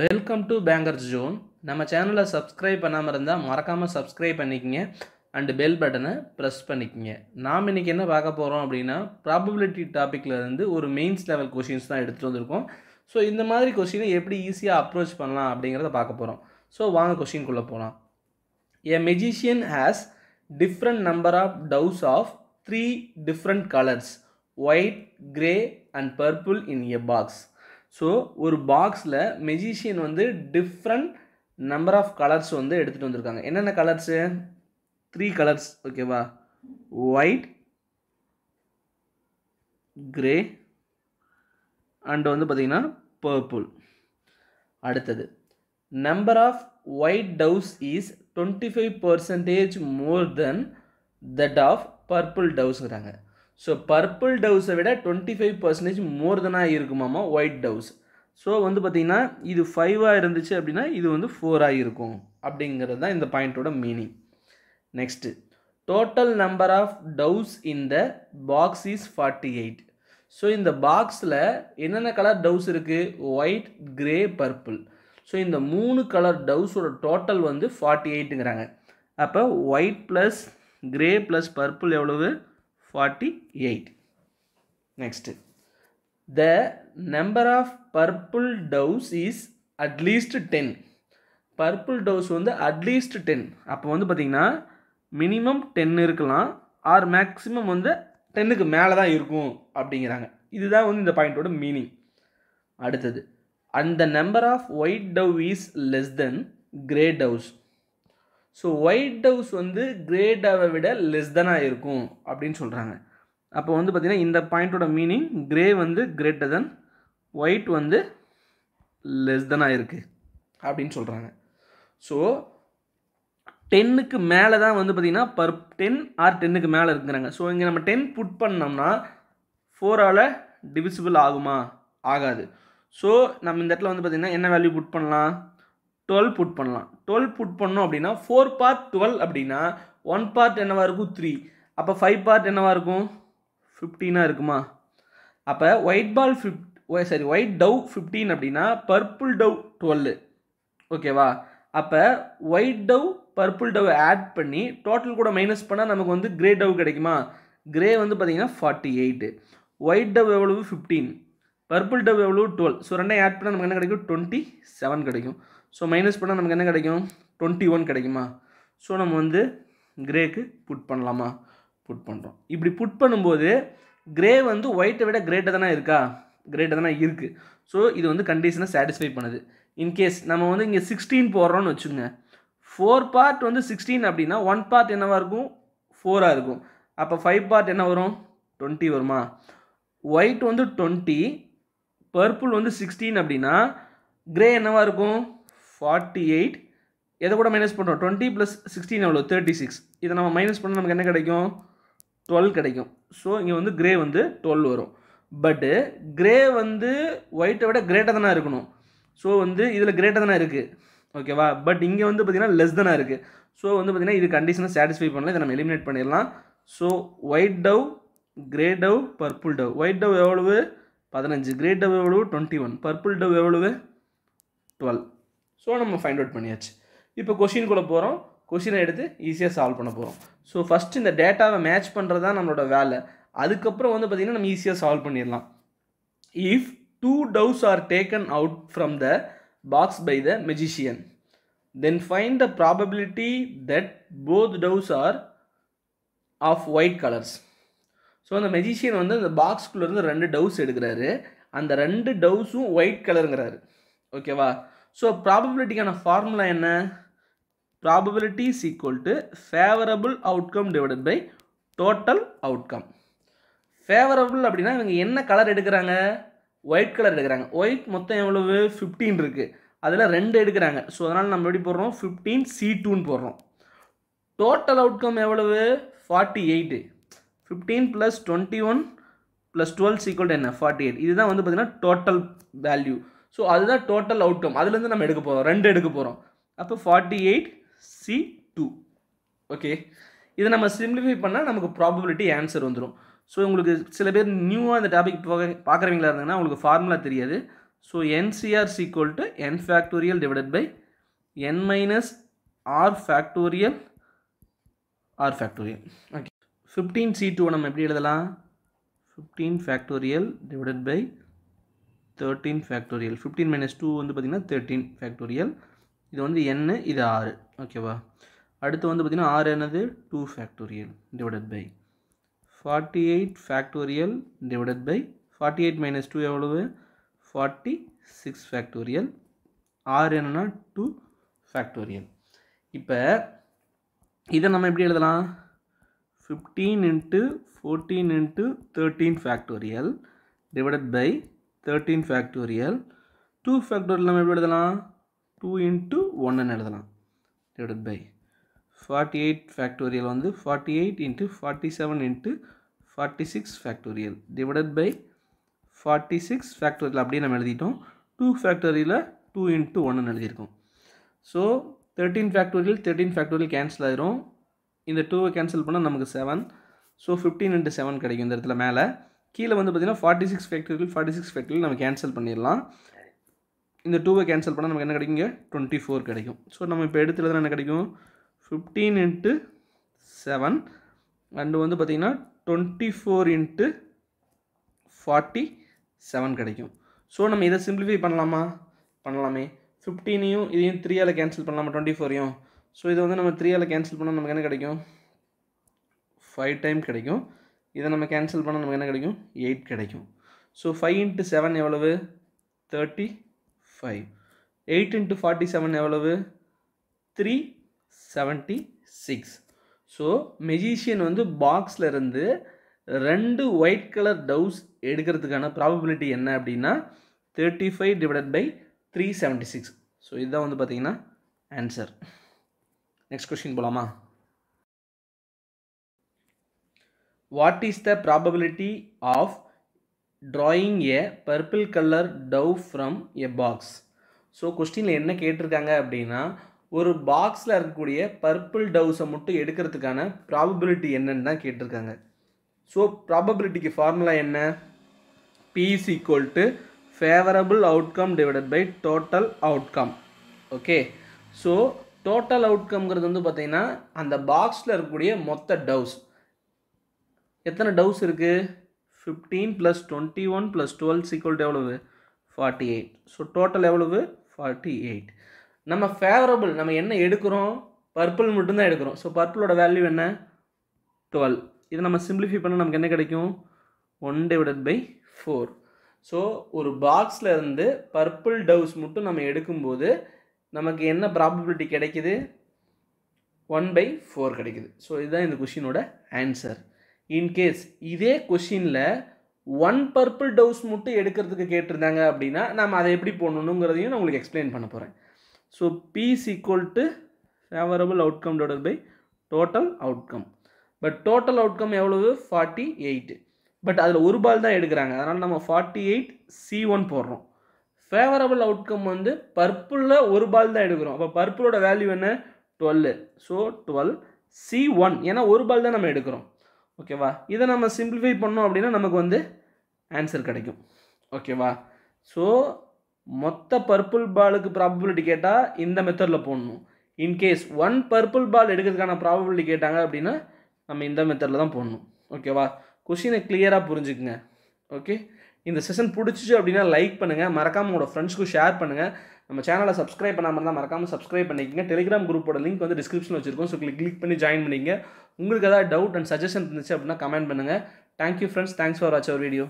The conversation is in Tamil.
வெல்கம் டு பேங்கர்ஸ் ஜோன் நம்ம சேனலை சப்ஸ்கிரைப் பண்ணாமல் இருந்தால் மறக்காமல் சப்ஸ்கிரைப் பண்ணிக்கிங்க அண்டு பெல் பட்டனை ப்ரெஸ் பண்ணிக்கிங்க நாம் இன்றைக்கி என்ன பார்க்க போகிறோம் அப்படின்னா ப்ராபபிலிட்டி டாப்பிக்கில் இருந்து ஒரு மெயின்ஸ் லெவல் கொஷின்ஸ் தான் எடுத்துகிட்டு வந்திருக்கோம் ஸோ இந்த மாதிரி கொஷினை எப்படி ஈஸியாக அப்ரோச் பண்ணலாம் அப்படிங்கிறத பார்க்க போகிறோம் ஸோ வாங்க கொஷின்குள்ளே போகலாம் a magician has different number of doves of three different colours white grey and purple in a box so ஒரு பாக்ஸில் மெஜிஷியன் வந்து டிஃப்ரெண்ட் நம்பர் ஆஃப் கலர்ஸ் வந்து எடுத்துகிட்டு வந்திருக்காங்க என்னென்ன கலர்ஸு த்ரீ கலர்ஸ் ஓகேவா ஒயிட் கிரே அண்ட் வந்து பார்த்திங்கன்னா பர்பிள் அடுத்தது number of white doves is twenty five percentage more than that of purple டவுஸ்ங்கிறாங்க ஸோ பர்பிள் டவுஸை விட டுவெண்ட்டி ஃபைவ் பர்சன்டேஜ் மோர் தெனாக இருக்குமாம்மா ஒயிட் டவுஸ் ஸோ வந்து பார்த்திங்கன்னா இது ஃபைவாக இருந்துச்சு அப்படின்னா இது வந்து ஃபோராக இருக்கும் அப்படிங்கிறது தான் இந்த பாயிண்ட்டோட meaning next total number of doves in the box is forty eight so இந்த பாக்ஸில் என்னென்ன கலர் டவுஸ் இருக்குது ஒயிட் கிரே பர்பிள் ஸோ இந்த மூணு கலர் டவுஸோட டோட்டல் வந்து ஃபார்ட்டி எயிட்டுங்கிறாங்க அப்போ white plus grey plus purple எவ்வளவு 48. Eight next the number of purple is is least ten purple doves வந்து அட்லீஸ்ட் டென் அப்போ வந்து பார்த்திங்கன்னா மினிமம் டென் இருக்கலாம் ஆர் மேக்ஸிமம் வந்து டென்னுக்கு மேலே தான் இருக்கும் அப்படிங்கிறாங்க இதுதான் வந்து இந்த பாயிண்ட்டோட மீனிங் அடுத்தது அந்த number of white dove is less than grey doves so white house வந்து கிரேடாவை விட லெஸ் தனாக இருக்கும் அப்படின்னு சொல்கிறாங்க அப்போ வந்து பார்த்திங்கன்னா இந்த பாயிண்ட்டோட மீனிங் கிரே வந்து கிரேட்டர் தென் ஒயிட் வந்து லெஸ் தனாக இருக்குது அப்படின்னு சொல்கிறாங்க ஸோ டென்னுக்கு மேலே தான் வந்து பார்த்திங்கன்னா பர் டென் ஆர் டென்னுக்கு மேலே இருக்குங்கிறாங்க ஸோ இங்கே நம்ம டென் புட் பண்ணோம்னா ஃபோரால் டிவிசிபிள் ஆகுமா ஆகாது ஸோ நம்ம இந்த இடத்துல வந்து பார்த்திங்கன்னா என்ன வேல்யூ புட் பண்ணலாம் டுவெல் புட் பண்ணலாம் டுவெல் புட் பண்ணோம் அப்படின்னா ஃபோர் பார்ட் டுவெல் அப்படின்னா ஒன் பார்ட் என்னவாக இருக்கும் த்ரீ அப்போ ஃபைவ் பார்ட் என்னவாக இருக்கும் ஃபிஃப்டீனாக இருக்குமா அப்போ ஒயிட் பால் ஃபிஃப்ட் சாரி ஒயிட் டவ் ஃபிஃப்டீன் அப்படின்னா பர்பிள் டவ் டுவெல்லு ஓகேவா அப்போ white dove purple dove add பண்ணி டோட்டல் கூட மைனஸ் பண்ணால் நமக்கு வந்து கிரே டவ் கிடைக்குமா கிரே வந்து பார்த்திங்கன்னா ஃபார்ட்டி எயிட்டு ஒயிட் டவ் எவ்வளவு ஃபிஃப்டீன் பர்பிள் டவ் எவ்வளவு டுவெல் ஸோ ரெண்டையும் ஆட் பண்ணால் நமக்கு என்ன கிடைக்கும் டுவெண்ட்டி செவன் கிடைக்கும் ஸோ மைனஸ் பண்ணால் நமக்கு என்ன கிடைக்கும் டுவெண்ட்டி ஒன் கிடைக்குமா ஸோ நம்ம வந்து கிரேக்கு புட் பண்ணலாமா புட் பண்ணுறோம் இப்படி புட் பண்ணும்போது கிரே வந்து ஒயிட்டை விட கிரேட்டாக தானே இருக்கா கிரேட்டாக தானே இருக்குது ஸோ இது வந்து கண்டிஷனை சாட்டிஸ்ஃபை பண்ணுது இன்கேஸ் நம்ம வந்து இங்கே சிக்ஸ்டீன் போடுறோம்னு வச்சுக்கோங்க ஃபோர் பார்ட் வந்து சிக்ஸ்டீன் அப்படின்னா ஒன் பார்ட் என்னவாக இருக்கும் ஃபோராக இருக்கும் அப்போ ஃபைவ் பார்ட் என்ன வரும் டுவெண்ட்டி வருமா ஒயிட் வந்து டுவெண்ட்டி பர்பிள் வந்து சிக்ஸ்டீன் அப்படின்னா கிரே என்னவாக இருக்கும் ஃபார்ட்டி எயிட் எதை கூட மைனஸ் பண்ணுறோம் டுவெண்ட்டி ப்ளஸ் சிக்ஸ்டீன் எவ்வளோ தேர்ட்டி சிக்ஸ் இதை நம்ம மைனஸ் பண்ண நமக்கு என்ன கிடைக்கும் டுவெல் கிடைக்கும் ஸோ இங்கே வந்து கிரே வந்து டுவெல் வரும் பட்டு கிரே வந்து ஒயிட்டை விட கிரேட்டர் தானே இருக்கணும் ஸோ வந்து இதில் கிரேட்டர் தானே இருக்குது ஓகேவா பட் இங்கே வந்து பார்த்திங்கன்னா லெஸ் தானே இருக்குது ஸோ வந்து பார்த்திங்கன்னா இது கண்டிஷனை சாட்டிஸ்ஃபை பண்ணலாம் இதை நம்ம எலிமினேட் பண்ணிடலாம் so white dove grey dove purple dove white dove எவ்வளவு பதினஞ்சு கிரே டவ் எவ்வளவு டுவெண்ட்டி ஒன் பர்பிள் டவ் எவ்வளவு டுவெல் ஸோ நம்ம ஃபைண்ட் அவுட் பண்ணியாச்சு இப்போ கொஷின் கூட போகிறோம் கொஷினை எடுத்து ஈஸியாக சால்வ் பண்ண போகிறோம் ஸோ ஃபஸ்ட்டு இந்த டேட்டாவை மேட்ச் பண்ணுறது தான் நம்மளோட வேலை அதுக்கப்புறம் வந்து பார்த்திங்கன்னா நம்ம ஈஸியாக சால்வ் பண்ணிடலாம் if two doves are taken out from the box by the magician then find the probability that both doves are of white colours so அந்த மெஜிஷியன் வந்து அந்த பாக்ஸ்குள்ளேருந்து ரெண்டு டவுஸ் எடுக்கிறாரு அந்த ரெண்டு டவுஸும் ஒயிட் கலருங்கிறாரு ஓகேவா ஸோ ப்ராபபிலிட்டிக்கான ஃபார்முலா என்ன probability is equal to favourable outcome divided by total outcome favourable அப்படின்னா இவங்க என்ன கலர் எடுக்கிறாங்க ஒயிட் கலர் எடுக்கிறாங்க ஒயிட் மொத்தம் எவ்வளவு ஃபிஃப்டீன் இருக்குது அதில் ரெண்டு எடுக்கிறாங்க ஸோ அதனால் நம்ம எப்படி போடுறோம் ஃபிஃப்டீன் சி டூன்னு போடுறோம் டோட்டல் அவுட்கம் எவ்வளவு forty eight fifteen plus twenty one plus twelve equal என்ன ஃபார்ட்டி எயிட் இதுதான் வந்து பார்த்திங்கன்னா டோட்டல் வேல்யூ ஸோ அதுதான் டோட்டல் அவுட் கம் அதுலேருந்து நம்ம எடுக்க போகிறோம் ரெண்டு எடுக்க போகிறோம் அப்போ forty eight C two okay இதை நம்ம சிம்ப்ளிஃபை பண்ணால் நமக்கு ப்ராபபிலிட்டி ஆன்சர் வந்துடும் ஸோ உங்களுக்கு சில பேர் நியூவாக இந்த டாபிக் போக பார்க்குறவங்களா இருந்தாங்கன்னா உங்களுக்கு ஃபார்முலா தெரியாது so nCr equal to n factorial divided by n minus r factorial r factorial okay fifteen C two நம்ம எப்படி எழுதலாம் fifteen factorial divided by 13 factorial fifteen minus two வந்து பார்த்தீங்கன்னா 13 ஃபேக்டோரியல் இது வந்து n இது ஆறு ஓகேவா அடுத்து வந்து பார்த்திங்கன்னா ஆறு என்னது two factorial divided by 48 eight factorial by by forty eight minus two எவ்வளவு ஃபார்ட்டி சிக்ஸ் ஃபேக்டோரியல் ஆறு என்னன்னா டூ ஃபேக்டோரியல் இப்போ இதை நம்ம எப்படி எழுதலாம் fifteen into fourteen into thirteen factorial divided by thirteen factorial two factorial நம்ம எப்படி எழுதலாம் டூ இன்ட்டு ஒன்றுன்னு எழுதலாம் divide by forty eight factorial வந்து forty eight into forty seven into forty six factorial divided by forty six factorial அப்படியே நம்ம எழுதிட்டோம் டூ ஃபேக்டோரியலில் டூ இன்ட்டு ஒன்றுன்னு எழுதியிருக்கோம் so thirteen factorial thirteen factorial cancel ஆயிரும் இந்த டூவை கேன்சல் பண்ணால் நமக்கு seven so fifteen into seven கிடைக்கும் இந்த இடத்துல மேலே கீழே வந்து பார்த்தீங்கன்னா forty six factorial forty six factorial நம்ம கேன்சல் பண்ணிடலாம் இந்த டூவை கேன்சல் பண்ணால் நமக்கு என்ன கிடைக்குங்க டுவெண்ட்டி ஃபோர் கிடைக்கும் ஸோ நம்ம இப்போ தான் என்ன கிடைக்கும் ஃபிஃப்டீன் இன்ட்டு செவன் அண்டு வந்து பார்த்திங்கன்னா twenty four into forty seven கிடைக்கும் ஸோ நம்ம இதை சிம்பிளிஃபை பண்ணலாமா பண்ணலாமே ஃபிஃப்டீனையும் இதையும் த்ரீயால் கேன்சல் பண்ணலாமா டுவெண்ட்டி ஃபோரையும் ஸோ இதை வந்து நம்ம த்ரீயால் கேன்சல் பண்ணால் நமக்கு என்ன கிடைக்கும் ஃபைவ் டைம் கிடைக்கும் இதை நம்ம கேன்சல் பண்ணால் நமக்கு என்ன கிடைக்கும் எயிட் கிடைக்கும் ஸோ ஃபைவ் இன்ட்டு செவன் எவ்வளவு thirty five eight into forty seven எவ்வளவு three seventy six so magician வந்து பாக்ஸில் இருந்து ரெண்டு ஒயிட் கலர் டவுஸ் எடுக்கிறதுக்கான ப்ராபபிலிட்டி என்ன அப்படின்னா thirty five divided by three seventy six so இதுதான் வந்து பார்த்தீங்கன்னா ஆன்சர் நெக்ஸ்ட் கொஷின் போகலாமா what is the probability of drawing a purple colour dove from a box so கொஸ்டினில் என்ன கேட்டிருக்காங்க அப்படின்னா ஒரு பாக்ஸில் இருக்கக்கூடிய பர்பிள் டவ்ஸை மட்டும் எடுக்கிறதுக்கான ப்ராபபிலிட்டி என்னன்னு தான் கேட்டிருக்காங்க ஸோ ப்ராபபிலிட்டிக்கு ஃபார்முலா என்ன P is equal to favourable outcome divided by total outcome okay so total அவுட்கம்ங்கிறது வந்து பார்த்திங்கன்னா அந்த பாக்ஸில் இருக்கக்கூடிய மொத்த டவ்ஸ் எத்தனை டவுஸ் இருக்குது fifteen plus twenty one plus twelve சீக்வல்ட் எவ்வளவு ஃபார்ட்டி எயிட் ஸோ டோட்டல் எவ்வளவு ஃபார்ட்டி எயிட் நம்ம ஃபேவரபுள் நம்ம என்ன எடுக்கிறோம் பர்பிள் மட்டும்தான் எடுக்கிறோம் ஸோ பர்பிளோட வேல்யூ என்ன டுவெல் இதை நம்ம சிம்பிளிஃபை பண்ண நமக்கு என்ன கிடைக்கும் one divided by four so ஒரு பாக்ஸில் இருந்து பர்பிள் டவுஸ் மட்டும் நம்ம எடுக்கும்போது நமக்கு என்ன ப்ராபபிலிட்டி கிடைக்குது ஒன் பை ஃபோர் கிடைக்குது ஸோ இதுதான் இந்த கொஷினோட ஆன்சர் இன்கேஸ் இதே கொஷினில் ஒன் பர்பிள் டவுஸ் மட்டும் எடுக்கிறதுக்கு கேட்டிருந்தாங்க அப்படின்னா நம்ம அதை எப்படி போடணுங்கிறதையும் நான் உங்களுக்கு எக்ஸ்பிளைன் பண்ண போகிறேன் so P is equal to favourable outcome divided by total outcome but total outcome எவ்வளவு ஃபார்ட்டி எயிட்டு பட் அதில் ஒரு பால் தான் எடுக்கிறாங்க அதனால் நம்ம ஃபார்ட்டி எயிட் சி ஒன் போடுறோம் ஃபேவரபுள் அவுட்கம் வந்து பர்பிளில் ஒரு பால் தான் எடுக்கிறோம் அப்போ பர்பிளோட வேல்யூ என்ன twelve so twelve C one ஏன்னா ஒரு பால் தான் நம்ம எடுக்கிறோம் ஓகேவா இதை நம்ம சிம்பிளிஃபை பண்ணோம் அப்படின்னா நமக்கு வந்து ஆன்சர் கிடைக்கும் ஓகேவா ஸோ மொத்த பர்பிள் பாலுக்கு ப்ராபபிலிட்டி கேட்டால் இந்த மெத்தடில் போடணும் இன்கேஸ் ஒன் பர்பிள் பால் எடுக்கிறதுக்கான ப்ராபபிலிட்டி கேட்டாங்க அப்படின்னா நம்ம இந்த மெத்தடில் தான் போடணும் ஓகேவா கொஷினை கிளியராக புரிஞ்சுக்குங்க ஓகே இந்த செஷன் பிடிச்சிச்சு அப்படின்னா லைக் பண்ணுங்கள் மறக்காமல் உங்களோட ஃப்ரெண்ட்ஸ்க்கும் ஷேர் பண்ணுங்கள் நம்ம சேனலை சப்ஸ்கிரைப் பண்ணாமல் இருந்தால் மறக்காமல் சப்ஸ்கிரைப் பண்ணிக்கோங்க டெலிகிராம் குரூப்போட லிங்க் வந்து டிஸ்கிரிப்ஷனில் வச்சிருக்கோம் ஸோ கிளிக் கிளிக் பண்ணி ஜாயின் பண்ணிங்க உங்களுக்கு ஏதாவது டவுட் அண்ட் சஜஷன் இருந்துச்சு அப்படின்னா கமெண்ட் பண்ணுங்கள் thank you friends thanks for watch our video